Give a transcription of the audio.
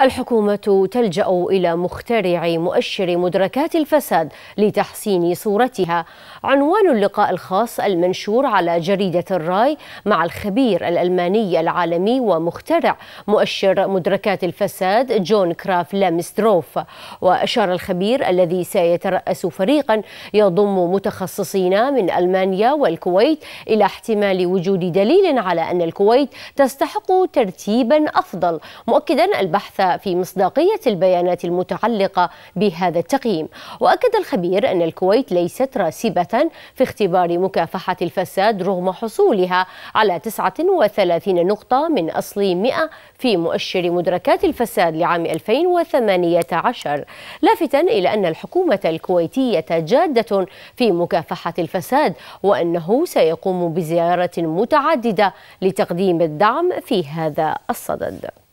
الحكومة تلجأ إلى مخترع مؤشر مدركات الفساد لتحسين صورتها عنوان اللقاء الخاص المنشور على جريدة الراي مع الخبير الألماني العالمي ومخترع مؤشر مدركات الفساد جون كراف لامستروف وأشار الخبير الذي سيترأس فريقا يضم متخصصين من ألمانيا والكويت إلى احتمال وجود دليل على أن الكويت تستحق ترتيبا أفضل مؤكدا البحث في مصداقية البيانات المتعلقة بهذا التقييم وأكد الخبير أن الكويت ليست راسبة في اختبار مكافحة الفساد رغم حصولها على 39 نقطة من أصل 100 في مؤشر مدركات الفساد لعام 2018 لافتا إلى أن الحكومة الكويتية جادة في مكافحة الفساد وأنه سيقوم بزيارة متعددة لتقديم الدعم في هذا الصدد